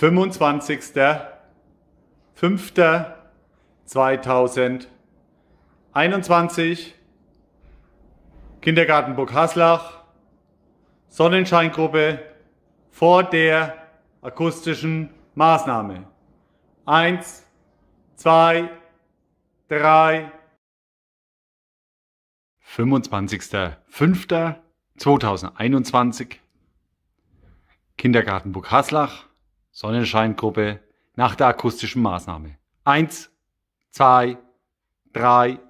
25.05.2021, Kindergarten Burg Haslach, Sonnenscheingruppe vor der akustischen Maßnahme. Eins, zwei, drei. 25.05.2021 Kindergarten Burg Haslach Sonnenscheingruppe nach der akustischen Maßnahme. Eins, zwei, drei,